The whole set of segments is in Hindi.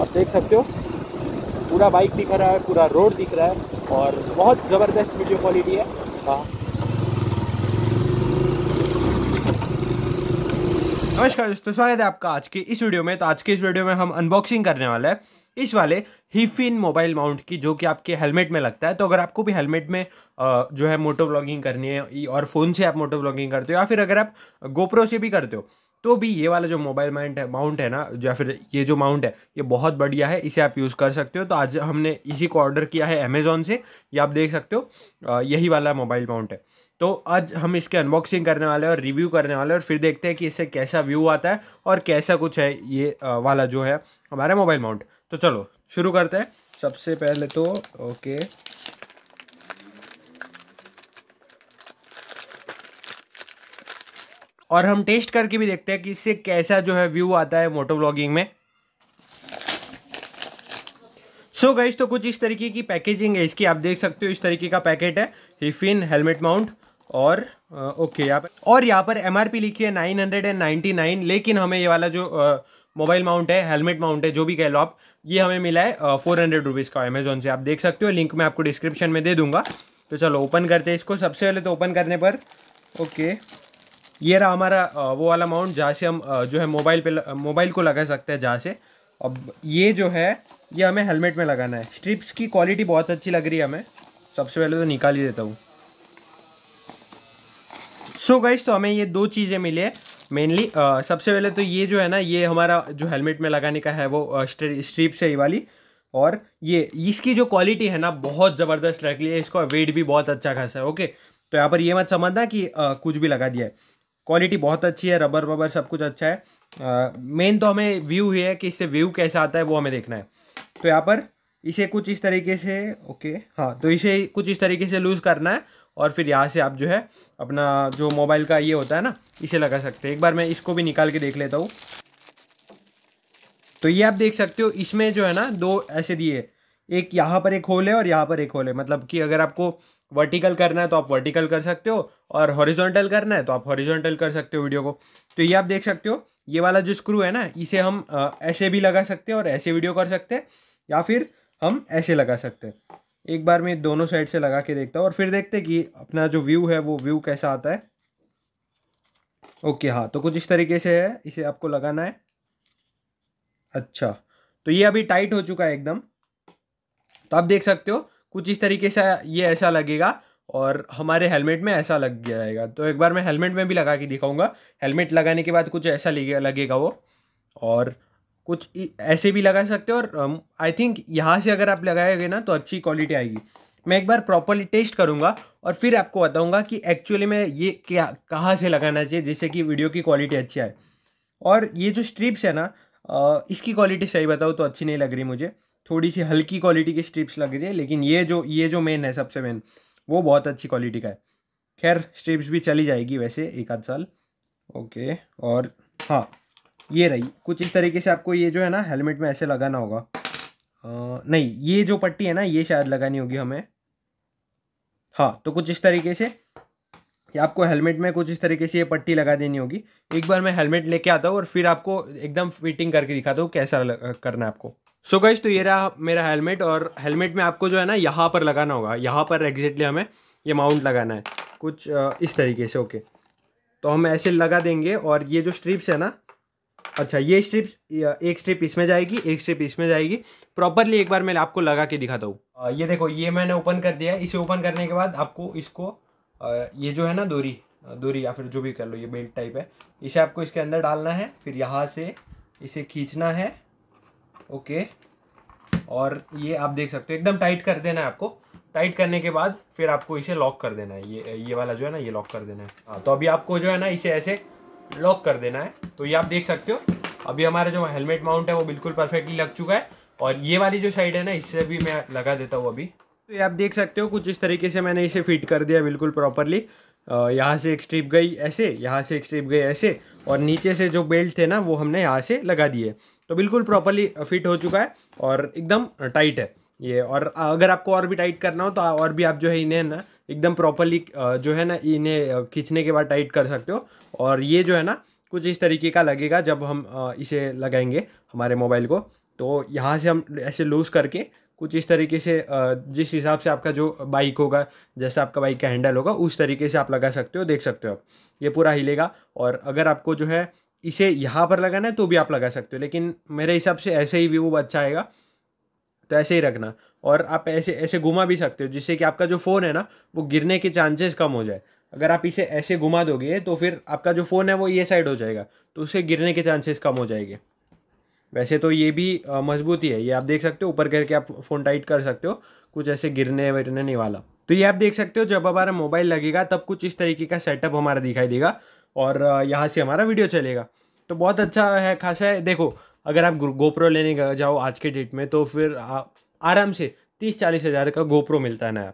आप देख सकते हो पूरा बाइक दिख रहा है पूरा रोड दिख रहा है और बहुत ज़बरदस्त वीडियो क्वालिटी है हाँ नमस्कार दोस्तों स्वागत है आपका आज के इस वीडियो में तो आज के इस वीडियो में हम अनबॉक्सिंग करने वाले हैं इस वाले हिफिन मोबाइल माउंट की जो कि आपके हेलमेट में लगता है तो अगर आपको भी हेलमेट में जो है मोटो ब्लॉगिंग करनी है और फ़ोन से आप मोटो ब्लॉगिंग करते हो या फिर अगर आप गोप्रो से भी करते हो तो भी ये वाला जो मोबाइल माउंट है माउंट है ना या फिर ये जो माउंट है ये बहुत बढ़िया है इसे आप यूज़ कर सकते हो तो आज हमने इसी को ऑर्डर किया है अमेज़ोन से ये आप देख सकते हो यही वाला मोबाइल माउंट है तो आज हम इसके अनबॉक्सिंग करने वाले हैं और रिव्यू करने वाले हैं और फिर देखते हैं कि इससे कैसा व्यू आता है और कैसा कुछ है ये वाला जो है हमारा मोबाइल माउंट तो चलो शुरू करते हैं सबसे पहले तो ओके और हम टेस्ट करके भी देखते हैं कि इससे कैसा जो है व्यू आता है मोटो व्लॉगिंग में सो so गाइज तो कुछ इस तरीके की पैकेजिंग है इसकी आप देख सकते हो इस तरीके का पैकेट है हिफिन हेलमेट माउंट और ओके यहाँ पर और यहाँ पर एम लिखी है nine hundred and ninety nine लेकिन हमें ये वाला जो मोबाइल माउंट है हेलमेट माउंट है जो भी कह लो आप ये हमें मिला है फोर हंड्रेड रुपीज़ का अमेजोन से आप देख सकते हो लिंक मैं आपको डिस्क्रिप्शन में दे दूंगा तो चलो ओपन करते हैं इसको सबसे पहले तो ओपन करने पर ओके okay. ये रहा हमारा वो वाला माउंट जहाँ से हम जो है मोबाइल पे मोबाइल को लगा सकते हैं जहाँ से अब ये जो है ये हमें हेलमेट में लगाना है स्ट्रिप्स की क्वालिटी बहुत अच्छी लग रही है हमें सबसे पहले तो निकाल ही देता हूँ सो so तो हमें ये दो चीज़ें मिली है मेनली सबसे पहले तो ये जो है ना ये हमारा जो हेलमेट में लगाने का है वो स्ट्रिप्स है ये वाली और ये इसकी जो क्वालिटी है ना बहुत ज़बरदस्त लग रही है इसका वेट भी बहुत अच्छा खासा है ओके तो यहाँ पर ये मत समझना कि आ, कुछ भी लगा दिया है क्वालिटी बहुत अच्छी है रबर वबर सब कुछ अच्छा है मेन तो हमें व्यू ही है कि इससे व्यू कैसा आता है वो हमें देखना है तो यहाँ पर इसे कुछ इस तरीके से ओके हाँ तो इसे कुछ इस तरीके से लूज़ करना है और फिर यहाँ से आप जो है अपना जो मोबाइल का ये होता है ना इसे लगा सकते हैं एक बार मैं इसको भी निकाल के देख लेता हूँ तो ये आप देख सकते हो इसमें जो है ना दो ऐसे दिए एक यहाँ पर एक होल है और यहाँ पर एक होल है मतलब कि अगर आपको वर्टिकल करना है तो आप वर्टिकल कर सकते हो और हॉरिजॉन्टल करना है तो आप हॉरिजॉन्टल कर सकते हो वीडियो को तो ये आप देख सकते हो ये वाला जो स्क्रू है ना इसे हम ऐसे भी लगा सकते हैं और ऐसे वीडियो कर सकते हैं या फिर हम ऐसे लगा सकते हैं एक बार मैं दोनों साइड से लगा के देखता हूँ और फिर देखते कि अपना जो व्यू है वो व्यू कैसा आता है ओके हाँ तो कुछ इस तरीके से है इसे आपको लगाना है अच्छा तो ये अभी टाइट हो चुका है एकदम तो आप देख सकते हो कुछ इस तरीके से ये ऐसा लगेगा और हमारे हेलमेट में ऐसा लग जाएगा तो एक बार मैं हेलमेट में भी लगा के दिखाऊंगा हेलमेट लगाने के बाद कुछ ऐसा लगेगा वो और कुछ ऐसे भी लगा सकते हो और आई थिंक यहाँ से अगर आप लगाएंगे ना तो अच्छी क्वालिटी आएगी मैं एक बार प्रॉपरली टेस्ट करूँगा और फिर आपको बताऊँगा कि एक्चुअली में ये क्या कहाँ से लगाना चाहिए जिससे कि वीडियो की क्वालिटी अच्छी आए और ये जो स्ट्रिप्स है ना इसकी क्वालिटी सही बताऊँ तो अच्छी नहीं लग रही मुझे थोड़ी सी हल्की क्वालिटी की स्ट्रिप्स लग रही है लेकिन ये जो ये जो मेन है सबसे मेन वो बहुत अच्छी क्वालिटी का है खैर स्ट्रिप्स भी चली जाएगी वैसे एक आध साल ओके और हाँ ये रही कुछ इस तरीके से आपको ये जो है ना हेलमेट में ऐसे लगाना होगा आ, नहीं ये जो पट्टी है ना ये शायद लगानी होगी हमें हाँ तो कुछ इस तरीके से आपको हेलमेट में कुछ इस तरीके से ये पट्टी लगा देनी होगी एक बार मैं हेलमेट लेके आता हूँ और फिर आपको एकदम फिटिंग करके दिखाता हूँ कैसा करना है आपको सो so गाइज तो ये रहा मेरा हेलमेट और हेलमेट में आपको जो है ना यहाँ पर लगाना होगा यहाँ पर एग्जैक्टली हमें ये माउंट लगाना है कुछ इस तरीके से ओके तो हम ऐसे लगा देंगे और ये जो स्ट्रिप्स है ना अच्छा ये स्ट्रिप्स एक स्ट्रिप इसमें जाएगी एक स्ट्रिप इसमें जाएगी प्रॉपरली एक बार मैं आपको लगा के दिखाता हूँ ये देखो ये मैंने ओपन कर दिया है इसे ओपन करने के बाद आपको इसको ये जो है ना दूरी दूरी या फिर जो भी कर लो ये बेल्ट टाइप है इसे आपको इसके अंदर डालना है फिर यहाँ से इसे खींचना है ओके और ये आप देख सकते हो एकदम टाइट कर देना है आपको टाइट करने के बाद फिर आपको इसे लॉक कर देना है ये ये वाला जो है ना ये लॉक कर देना है हाँ तो अभी आपको जो है ना इसे ऐसे लॉक कर देना है तो ये आप देख सकते हो अभी हमारा जो हेलमेट माउंट है वो बिल्कुल परफेक्टली लग चुका है और ये वाली जो साइड है ना इससे भी मैं लगा देता हूँ अभी तो ये आप देख सकते हो कुछ इस तरीके से मैंने इसे फिट कर दिया बिल्कुल प्रॉपरली यहाँ से एक स्ट्रिप गई ऐसे यहाँ से एक स्ट्रिप गई ऐसे और नीचे से जो बेल्ट थे ना वो हमने यहाँ से लगा दिए तो बिल्कुल प्रॉपरली फिट हो चुका है और एकदम टाइट है ये और अगर आपको और भी टाइट करना हो तो और भी आप जो है इन्हें ना एकदम प्रॉपरली जो है ना इन्हें खींचने के बाद टाइट कर सकते हो और ये जो है ना कुछ इस तरीके का लगेगा जब हम इसे लगाएंगे हमारे मोबाइल को तो यहाँ से हम ऐसे लूज़ करके कुछ इस तरीके से जिस हिसाब से आपका जो बाइक होगा जैसा आपका बाइक का हैंडल होगा उस तरीके से आप लगा सकते हो देख सकते हो आप ये पूरा हिलेगा और अगर आपको जो है इसे यहाँ पर लगाना है तो भी आप लगा सकते हो लेकिन मेरे हिसाब से ऐसे ही व्यू अच्छा आएगा तो ऐसे ही रखना और आप ऐसे ऐसे घुमा भी सकते हो जिससे कि आपका जो फ़ोन है ना वो गिरने के चांसेस कम हो जाए अगर आप इसे ऐसे घुमा दोगे तो फिर आपका जो फ़ोन है वो ये साइड हो जाएगा तो उससे गिरने के चांसेस कम हो जाएंगे वैसे तो ये भी मजबूती है ये आप देख सकते हो ऊपर करके आप फ़ोन टाइट कर सकते हो कुछ ऐसे गिरने वरने नहीं वाला तो ये आप देख सकते हो जब हमारा मोबाइल लगेगा तब कुछ इस तरीके का सेटअप हमारा दिखाई देगा और यहाँ से हमारा वीडियो चलेगा तो बहुत अच्छा है खासा है देखो अगर आप गोप्रो लेने जाओ आज के डेट में तो फिर आराम से तीस चालीस हज़ार का गोप्रो मिलता है नया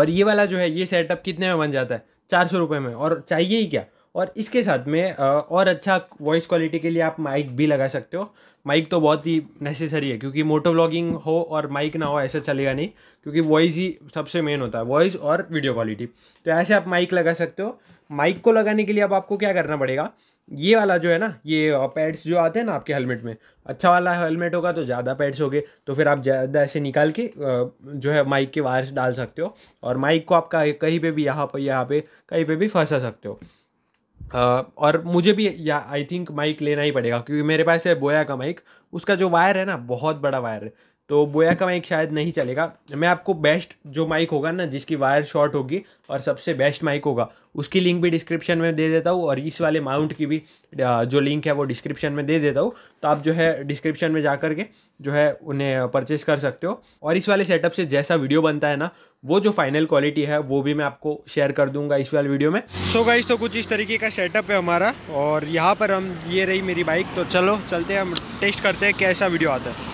और ये वाला जो है ये सेटअप कितने में बन जाता है चार सौ रुपये में और चाहिए ही क्या और इसके साथ में और अच्छा वॉइस क्वालिटी के लिए आप माइक भी लगा सकते हो माइक तो बहुत ही नेसेसरी है क्योंकि मोटो व्लॉगिंग हो और माइक ना हो ऐसा चलेगा नहीं क्योंकि वॉइस ही सबसे मेन होता है वॉइस और वीडियो क्वालिटी तो ऐसे आप माइक लगा सकते हो माइक को लगाने के लिए अब आपको क्या करना पड़ेगा ये वाला जो है ना ये पैड्स जो आते हैं ना आपके हेलमेट में अच्छा वाला हेलमेट होगा तो ज़्यादा पैड्स हो तो फिर आप ज़्यादा ऐसे निकाल के जो है माइक के वायर्स डाल सकते हो और माइक को आप कहीं पर भी यहाँ पर यहाँ पर कहीं पर भी फंसा सकते हो और मुझे भी या आई थिंक माइक लेना ही पड़ेगा क्योंकि मेरे पास है बोया का माइक उसका जो वायर है ना बहुत बड़ा वायर है तो बोया का माइक शायद नहीं चलेगा मैं आपको बेस्ट जो माइक होगा ना जिसकी वायर शॉर्ट होगी और सबसे बेस्ट माइक होगा उसकी लिंक भी डिस्क्रिप्शन में दे देता हूँ और इस वाले माउंट की भी जो लिंक है वो डिस्क्रिप्शन में दे देता हूँ तो आप जो है डिस्क्रिप्शन में जा कर के जो है उन्हें परचेज कर सकते हो और इस वाले सेटअप से जैसा वीडियो बनता है ना वो जो फाइनल क्वालिटी है वो भी मैं आपको शेयर कर दूंगा इस वाले वीडियो में सो so गाइज तो कुछ इस तरीके का सेटअप है हमारा और यहाँ पर हम ये रही मेरी बाइक तो चलो चलते हैं हम टेस्ट करते हैं कैसा वीडियो आता है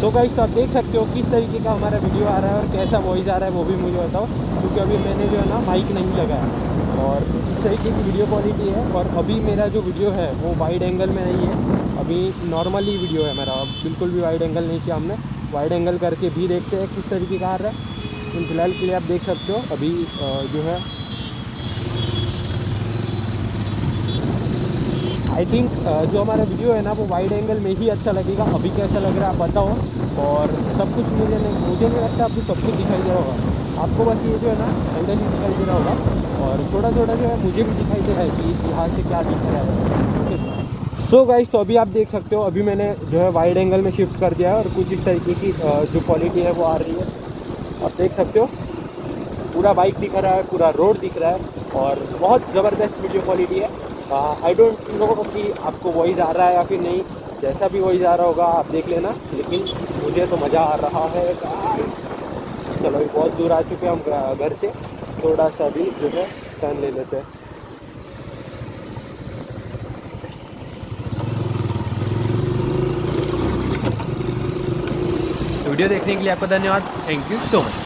सो गाइस तो आप देख सकते हो किस तरीके का हमारा वीडियो आ रहा है और कैसा वॉइस आ रहा है वो भी मुझे बताओ क्योंकि अभी मैंने जो है ना माइक नहीं लगाया और इस तरीके की वीडियो क्वालिटी है और अभी मेरा जो वीडियो है वो वाइड एंगल में नहीं है अभी नॉर्मली वीडियो है मेरा बिल्कुल भी वाइड एंगल नहीं किया हमने वाइड एंगल करके भी देखते हैं किस तरीके का आ रहा है फिलहाल के लिए आप देख सकते हो अभी जो है आई थिंक uh, जो हमारा वीडियो है ना वो वाइड एंगल में ही अच्छा लगेगा अभी कैसा लग रहा है आप बताओ और सब कुछ मुझे नहीं मुझे नहीं लगता आपको सब कुछ दिखाई दे रहा होगा आपको बस ये जो है ना एंगल ही दिखाई दे रहा होगा और थोड़ा थोड़ा जो है मुझे भी दिखाई दे रहा है कि यहाँ से क्या दिख रहा है ओके सो गाइज तो अभी आप देख सकते हो अभी मैंने जो है वाइड एंगल में शिफ्ट कर दिया है और कुछ इस तरीके की uh, जो क्वालिटी है वो आ रही है आप देख सकते हो पूरा बाइक दिख रहा है पूरा रोड दिख रहा है और बहुत ज़बरदस्त वीडियो क्वालिटी है आई डोंट नो कि आपको वॉइस आ रहा है या फिर नहीं जैसा भी वॉइस आ रहा होगा आप देख लेना लेकिन मुझे तो मज़ा आ रहा है चलो अभी बहुत दूर आ चुके हैं हम घर से थोड़ा सा भी जो है टर्न ले लेते हैं तो वीडियो देखने के लिए आपका धन्यवाद थैंक यू सो मच